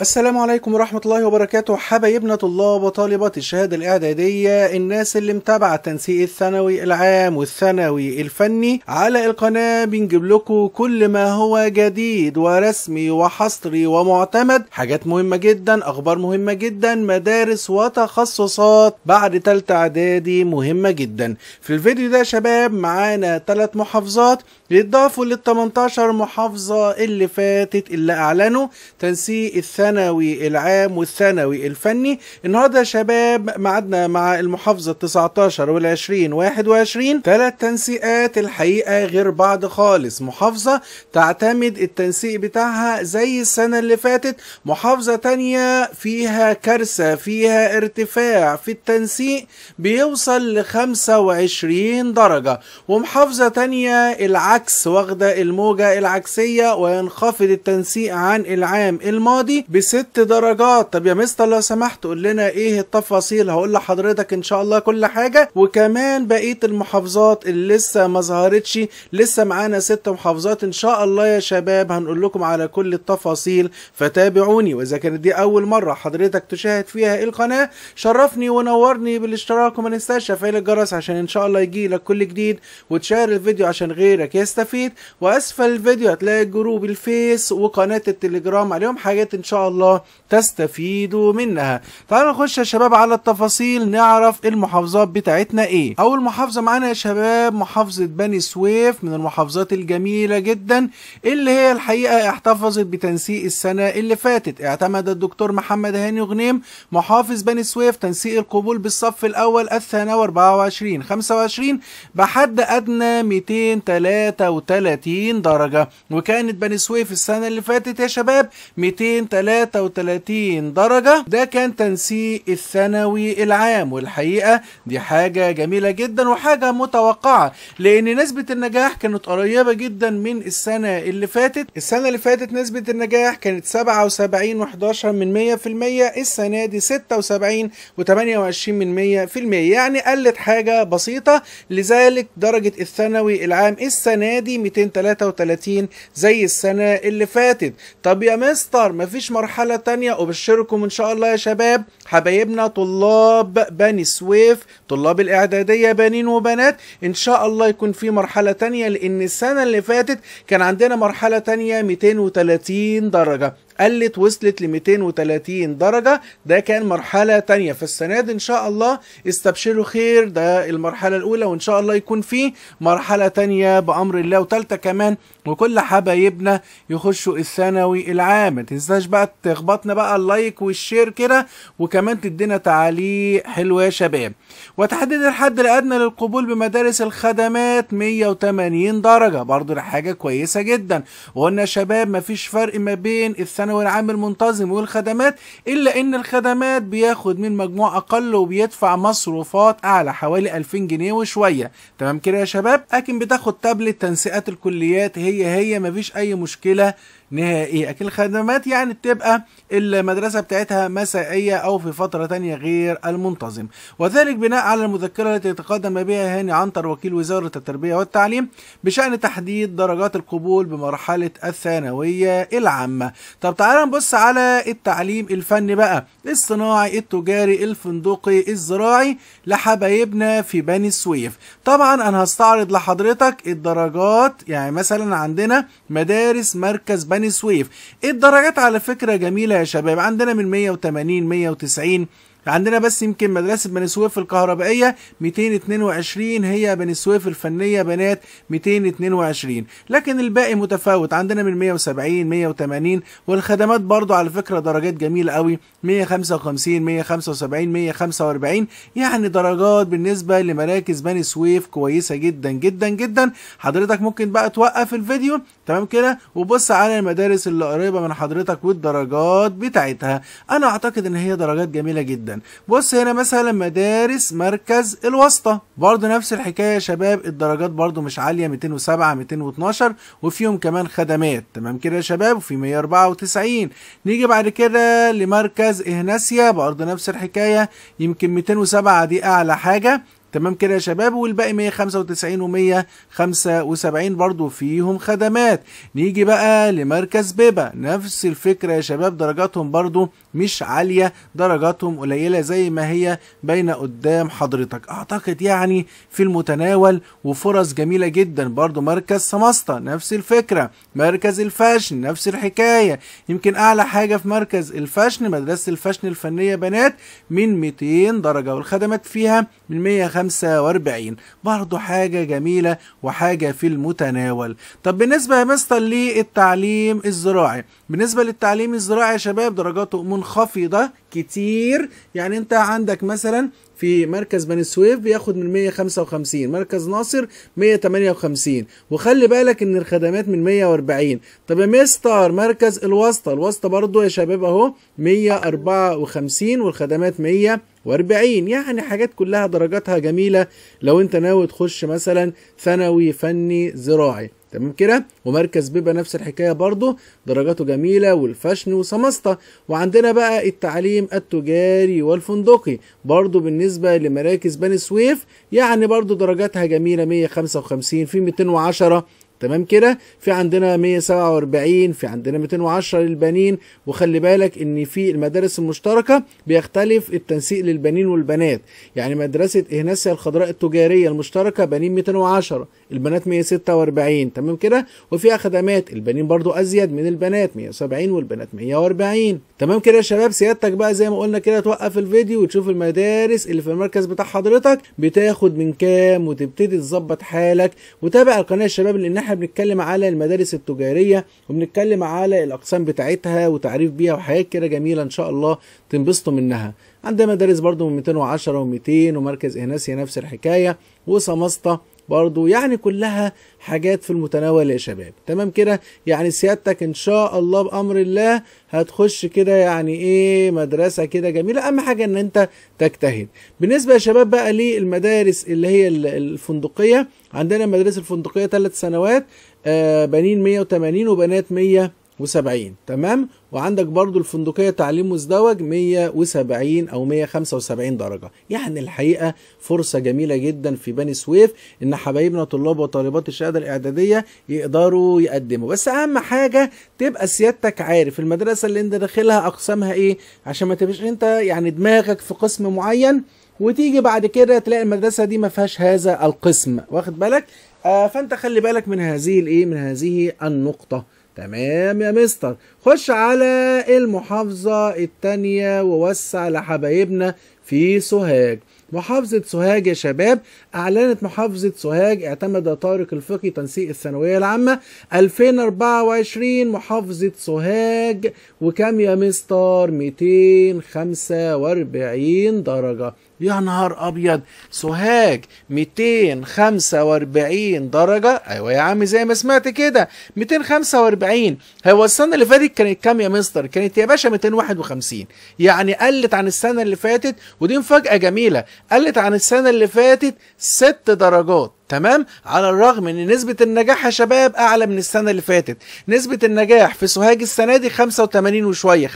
السلام عليكم ورحمة الله وبركاته حبايبنا طلاب وطالبات الشهادة الإعدادية الناس اللي متابعة التنسيق الثانوي العام والثانوي الفني على القناة بنجيب لكم كل ما هو جديد ورسمي وحصري ومعتمد حاجات مهمة جدا أخبار مهمة جدا مدارس وتخصصات بعد ثالثة إعدادي مهمة جدا في الفيديو ده شباب معانا ثلاث محافظات يتضافوا لل 18 محافظة اللي فاتت اللي أعلنوا تنسيق الثانوي العام والثانوي الفني النهاردة يا شباب معدنا مع المحافظة 19 وال 20 21 ثلاث تنسيقات الحقيقة غير بعض خالص محافظة تعتمد التنسيق بتاعها زي السنة اللي فاتت محافظة تانية فيها كارثة فيها ارتفاع في التنسيق بيوصل ل 25 درجة ومحافظة تانية العام العكس واخدة الموجة العكسية وينخفض التنسيق عن العام الماضي بست درجات طب يا مستر لو سمحت قول لنا ايه التفاصيل هقول لحضرتك ان شاء الله كل حاجة وكمان بقية المحافظات اللي لسه ما ظهرتش لسه معانا ست محافظات ان شاء الله يا شباب هنقول لكم على كل التفاصيل فتابعوني واذا كانت دي اول مرة حضرتك تشاهد فيها القناة شرفني ونورني بالاشتراك وما ننساش تفعيل الجرس عشان ان شاء الله يجي لك كل جديد وتشارك الفيديو عشان غيرك هيستفيد واسفل الفيديو هتلاقي جروب الفيس وقناه التليجرام عليهم حاجات ان شاء الله تستفيدوا منها تعالوا نخش يا شباب على التفاصيل نعرف المحافظات بتاعتنا ايه اول محافظه معانا يا شباب محافظه بني سويف من المحافظات الجميله جدا اللي هي الحقيقه احتفظت بتنسيق السنه اللي فاتت اعتمد الدكتور محمد هاني غنيم محافظ بني سويف تنسيق القبول بالصف الاول الثانوي 24 25 بحد ادنى 203 233 درجة وكانت بني سويف السنة اللي فاتت يا شباب 233 درجة ده كان تنسيق الثانوي العام والحقيقة دي حاجة جميلة جدا وحاجة متوقعة لأن نسبة النجاح كانت قريبة جدا من السنة اللي فاتت السنة اللي فاتت نسبة النجاح كانت 77 و11 من 100% السنة دي 76 و28 من 100% يعني قلت حاجة بسيطة لذلك درجة الثانوي العام السنة السنة دي 233 زي السنة اللي فاتت طب يا مستر مفيش مرحلة تانية أبشركم إن شاء الله يا شباب حبايبنا طلاب بني سويف طلاب الإعدادية بنين وبنات إن شاء الله يكون في مرحلة تانية لأن السنة اللي فاتت كان عندنا مرحلة تانية 230 درجة قلت وصلت ل 230 درجه ده كان مرحله تانية فالسنه دي ان شاء الله استبشروا خير ده المرحله الاولى وان شاء الله يكون في مرحله تانية بامر الله وثالثه كمان وكل حبايبنا يخشوا الثانوي العام ما تنساش بقى تخبطنا بقى اللايك والشير كده وكمان تدينا تعليق حلو يا شباب وتحديد الحد الادنى للقبول بمدارس الخدمات 180 درجه برضو ده حاجه كويسه جدا وقلنا يا شباب مفيش فرق ما بين الثانوي العام المنتظم والخدمات الا ان الخدمات بياخد من مجموع اقل وبيدفع مصروفات اعلى حوالي 2000 جنيه وشويه تمام كده يا شباب لكن بتاخد تابلت تنسيقات الكليات هي هي هي مفيش اي مشكله نهائي الخدمات يعني بتبقى المدرسة بتاعتها مسائية أو في فترة تانية غير المنتظم وذلك بناء على المذكرة التي تقدم بها هاني عنتر وكيل وزارة التربية والتعليم بشأن تحديد درجات القبول بمرحلة الثانوية العامة طب تعالى نبص على التعليم الفني بقى الصناعي التجاري الفندقي الزراعي لحبايبنا في بني السويف طبعا أنا هستعرض لحضرتك الدرجات يعني مثلا عندنا مدارس مركز بني بني سويف إيه الدرجات على فكرة جميلة يا شباب عندنا من 180 190 عندنا بس يمكن مدرسه بني سويف الكهربائيه 222 هي بني سويف الفنيه بنات 222 لكن الباقي متفاوت عندنا من 170 180 والخدمات برضو على فكره درجات جميله قوي 155 175 145 يعني درجات بالنسبه لمراكز بني سويف كويسه جدا جدا جدا حضرتك ممكن بقى توقف الفيديو تمام كده وبص على المدارس اللي قريبه من حضرتك والدرجات بتاعتها انا اعتقد ان هي درجات جميله جدا بص هنا مثلا مدارس مركز الواسطه برضو نفس الحكايه يا شباب الدرجات برضو مش عاليه 207 212 وفيهم كمان خدمات تمام كده يا شباب وفي 194 نيجي بعد كده لمركز اهناسيا برضو نفس الحكايه يمكن 207 دي اعلى حاجه تمام كده يا شباب والباقي 195 و175 برضو فيهم خدمات نيجي بقى لمركز بيبا نفس الفكرة يا شباب درجاتهم برضو مش عالية درجاتهم قليلة زي ما هي باينة قدام حضرتك اعتقد يعني في المتناول وفرص جميلة جدا برضو مركز سماسطة نفس الفكرة مركز الفاشن نفس الحكاية يمكن اعلى حاجة في مركز الفاشن مدرسة الفاشن الفنية بنات من 200 درجة والخدمات فيها من 105 45 برضو حاجة جميلة وحاجة في المتناول طب بالنسبة يا مستر للتعليم الزراعي بالنسبة للتعليم الزراعي يا شباب درجاته منخفضة كتير يعني انت عندك مثلا في مركز بني سويف بياخد من 155 مركز ناصر 158 وخلي بالك ان الخدمات من 140 طب يا مستر مركز الواسطه الواسطه برضو يا شباب اهو 154 والخدمات 140 يعني حاجات كلها درجاتها جميله لو انت ناوي تخش مثلا ثانوي فني زراعي تمام كده ومركز بيبقى نفس الحكايه برضه درجاته جميله والفشن وسمسطه وعندنا بقى التعليم التجاري والفندقي برضه بالنسبه لمراكز بني سويف يعني برضه درجاتها جميله 155 في 210 تمام كده في عندنا 147 في عندنا 210 للبنين وخلي بالك ان في المدارس المشتركه بيختلف التنسيق للبنين والبنات يعني مدرسه اهناسيا الخضراء التجاريه المشتركه بنين 210 البنات 146 تمام كده وفيها خدمات البنين برضو ازيد من البنات 170 والبنات 140 تمام كده يا شباب سيادتك بقى زي ما قلنا كده توقف الفيديو وتشوف المدارس اللي في المركز بتاع حضرتك بتاخد من كام وتبتدي تظبط حالك وتابع القناه يا شباب لان احنا بنتكلم على المدارس التجاريه وبنتكلم على الاقسام بتاعتها وتعريف بيها وحاجات كده جميله ان شاء الله تنبسطوا منها عندنا مدارس برضو من 210 و200 ومركز اهناسيا نفس الحكايه وسماسطه برضو يعني كلها حاجات في المتناول يا شباب تمام كده يعني سيادتك ان شاء الله بامر الله هتخش كده يعني ايه مدرسه كده جميله اهم حاجه ان انت تجتهد بالنسبه يا شباب بقى للمدارس اللي هي الفندقيه عندنا المدارس الفندقيه ثلاث سنوات آه بنين 180 وبنات 100 170 تمام وعندك برضو الفندقية تعليم مزدوج 170 أو 175 درجة يعني الحقيقة فرصة جميلة جدا في بني سويف إن حبايبنا طلاب وطالبات الشهادة الإعدادية يقدروا يقدموا بس أهم حاجة تبقى سيادتك عارف المدرسة اللي أنت داخلها أقسامها إيه عشان ما تبقاش أنت يعني دماغك في قسم معين وتيجي بعد كده تلاقي المدرسه دي ما فيهاش هذا القسم واخد بالك آه فانت خلي بالك من هذه الايه من هذه النقطه تمام يا مستر خش على المحافظة التانية ووسع لحبايبنا في سوهاج محافظة سوهاج يا شباب أعلنت محافظة سوهاج اعتمد طارق الفقي تنسيق الثانوية العامة 2024 محافظة سوهاج وكام يا مستر 245 درجة يا نهار ابيض سوهاج 245 درجه ايوه يا عم زي ما سمعت كده 245 هو السنه اللي فاتت كانت كام يا مستر كانت يا باشا 251 يعني قلت عن السنه اللي فاتت ودي مفاجاه جميله قلت عن السنه اللي فاتت 6 درجات تمام على الرغم ان نسبة النجاح يا شباب اعلى من السنة اللي فاتت نسبة النجاح في سوهاج السنة دي 85 وشوية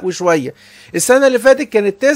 85% وشوية السنة اللي فاتت كانت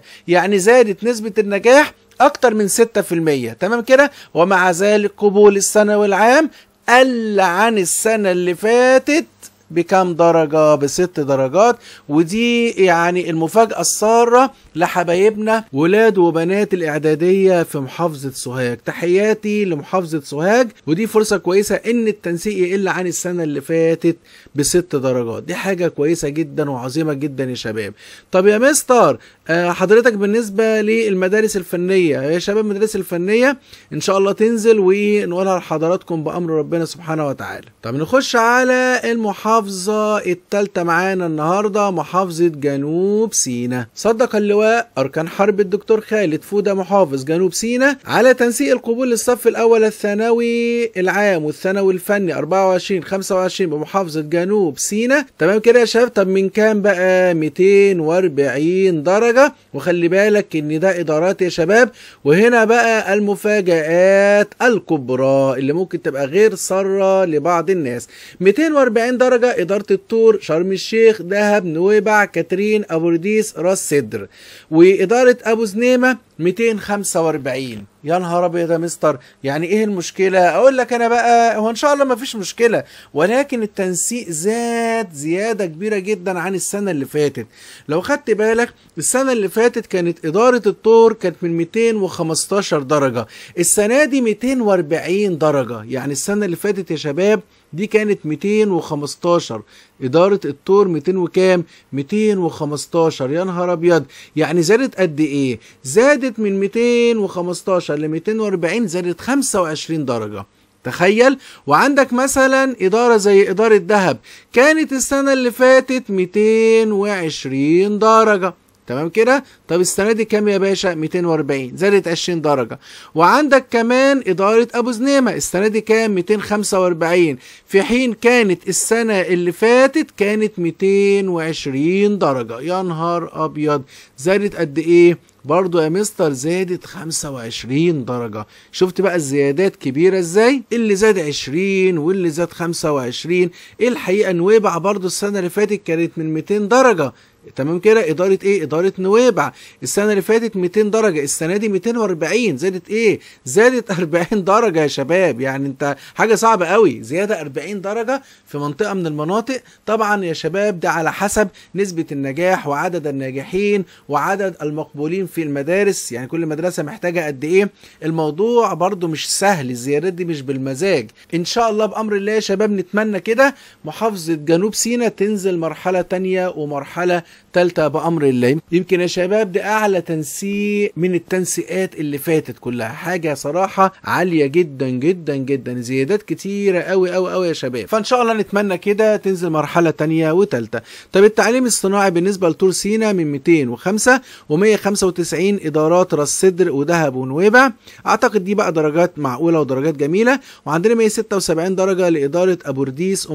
79% يعني زادت نسبة النجاح اكتر من 6% تمام كده ومع ذلك قبول الثانوي العام قل عن السنة اللي فاتت بكام درجة بست درجات ودي يعني المفاجأة السارة لحبايبنا ولاد وبنات الاعداديه في محافظه سوهاج تحياتي لمحافظه سوهاج ودي فرصه كويسه ان التنسيق يقل عن السنه اللي فاتت بست درجات دي حاجه كويسه جدا وعظيمه جدا يا شباب طب يا مستر آه، حضرتك بالنسبه للمدارس الفنيه يا شباب المدارس الفنيه ان شاء الله تنزل ونقولها لحضراتكم بامر ربنا سبحانه وتعالى طب نخش على المحافظه الثالثه معانا النهارده محافظه جنوب سيناء صدق اللواء وأركان حرب الدكتور خالد فودة محافظ جنوب سيناء على تنسيق القبول للصف الأول الثانوي العام والثانوي الفني 24 25 بمحافظة جنوب سيناء تمام كده يا شباب طب من كام بقى 240 درجة وخلي بالك إن ده إدارات يا شباب وهنا بقى المفاجآت الكبرى اللي ممكن تبقى غير سارة لبعض الناس 240 درجة إدارة الطور شرم الشيخ دهب نويبع كاترين رديس راس صدر وإدارة أبو زنيمة 245 يا نهار ابيض يا مستر يعني ايه المشكله اقول لك انا بقى هو ان شاء الله ما فيش مشكله ولكن التنسيق زاد زياده كبيره جدا عن السنه اللي فاتت لو خدت بالك السنه اللي فاتت كانت اداره الطور كانت من 215 درجه السنه دي 240 درجه يعني السنه اللي فاتت يا شباب دي كانت 215 إدارة الطور 200 وكام 215 يا نهار أبيض يعني زادت قد إيه زادت من 215 ل 240 زادت 25 درجة تخيل وعندك مثلا إدارة زي إدارة دهب كانت السنة اللي فاتت 220 درجة تمام كده طب السنه دي كام يا باشا 240 زادت 20 درجه وعندك كمان اداره ابو زنيمه السنه دي كام 245 في حين كانت السنه اللي فاتت كانت 220 درجه يا نهار ابيض زادت قد ايه برضو يا مستر زادت 25 درجة شفت بقى الزيادات كبيرة ازاي اللي زاد 20 واللي زاد 25 الحقيقة نويبع برضو السنة اللي فاتت كانت من 200 درجة تمام كده اداره ايه اداره نويبع السنه اللي فاتت 200 درجه السنه دي 240 زادت ايه زادت 40 درجه يا شباب يعني انت حاجه صعبه قوي زياده 40 درجه في منطقه من المناطق طبعا يا شباب ده على حسب نسبه النجاح وعدد الناجحين وعدد المقبولين في المدارس يعني كل مدرسه محتاجه قد ايه الموضوع برده مش سهل الزيارات دي مش بالمزاج ان شاء الله بامر الله يا شباب نتمنى كده محافظه جنوب سيناء تنزل مرحله تانية ومرحله ثالثه بامر الله يمكن يا شباب ده اعلى تنسيق من التنسيقات اللي فاتت كلها حاجه صراحه عاليه جدا جدا جدا زيادات كتيره قوي قوي قوي يا شباب فان شاء الله نتمنى كده تنزل مرحله تانية وتالتة طب التعليم الصناعي بالنسبه لطور سينا من 205 و195 ادارات راس صدر ودهب ونويبع اعتقد دي بقى درجات معقوله ودرجات جميله وعندنا 176 درجه لاداره ابورديس و140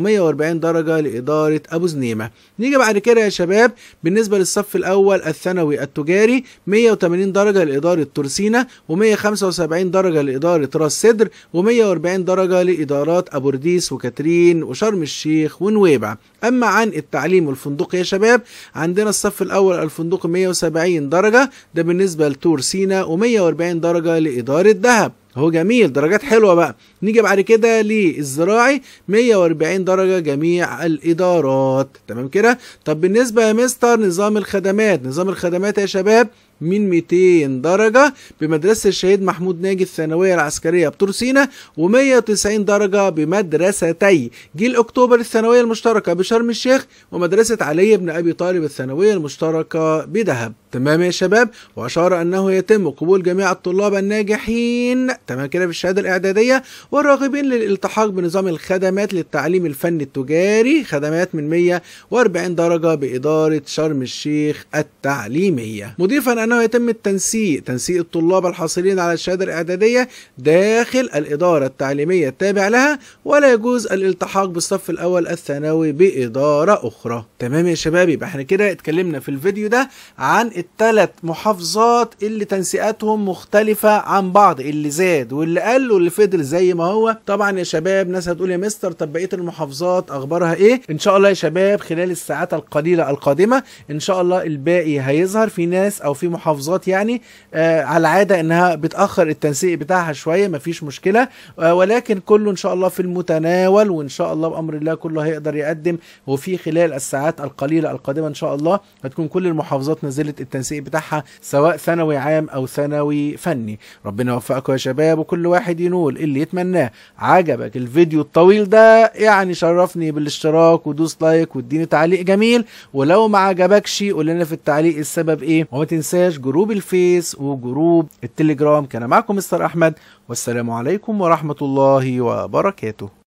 درجه لاداره ابو زنيمه نيجي بعد كده يا شباب بالنسبة للصف الأول الثانوي التجاري 180 درجة لإدارة تورسينا و175 درجة لإدارة راس سدر و140 درجة لإدارات أبورديس وكاترين وشرم الشيخ ونويبع أما عن التعليم والفندق يا شباب عندنا الصف الأول الفندق 170 درجة ده بالنسبة لتورسينا و140 درجة لإدارة دهب هو جميل درجات حلوة بقى نيجي بعد كده للزراعي 140 درجه جميع الادارات تمام كده طب بالنسبه يا مستر نظام الخدمات نظام الخدمات يا شباب من 200 درجة بمدرسة الشهيد محمود ناجي الثانوية العسكرية بطور سينا و190 درجة بمدرستي جيل أكتوبر الثانوية المشتركة بشرم الشيخ ومدرسة علي بن أبي طالب الثانوية المشتركة بدهب تمام يا شباب وأشار أنه يتم قبول جميع الطلاب الناجحين تمام كده في الشهاده الإعدادية والراغبين للالتحاق بنظام الخدمات للتعليم الفني التجاري خدمات من 140 درجة بإدارة شرم الشيخ التعليمية مضيفا أنه يتم التنسيق تنسيق الطلاب الحاصلين على الشهادة الإعدادية داخل الإدارة التعليمية التابع لها ولا يجوز الالتحاق بالصف الأول الثانوي بإدارة أخرى تمام يا شباب يبقى احنا كده اتكلمنا في الفيديو ده عن الثلاث محافظات اللي تنسيقاتهم مختلفة عن بعض اللي زاد واللي قل واللي فضل زي ما هو طبعا يا شباب ناس هتقول يا مستر طب بقيه المحافظات اخبارها ايه ان شاء الله يا شباب خلال الساعات القليله القادمه ان شاء الله الباقي هيظهر في ناس او في محافظات يعني آه على العاده انها بتاخر التنسيق بتاعها شويه مفيش مشكله آه ولكن كله ان شاء الله في المتناول وان شاء الله بامر الله كله هيقدر يقدم وفي خلال الساعات القليله القادمه ان شاء الله هتكون كل المحافظات نزلت التنسيق بتاعها سواء ثانوي عام او ثانوي فني ربنا يوفقكم يا شباب وكل واحد ينول اللي يتمنى اتمناه عجبك الفيديو الطويل ده يعني شرفني بالاشتراك ودوس لايك واديني تعليق جميل ولو ما عجبكش قول لنا في التعليق السبب ايه وما تنساش جروب الفيس وجروب التليجرام كان معكم مستر احمد والسلام عليكم ورحمه الله وبركاته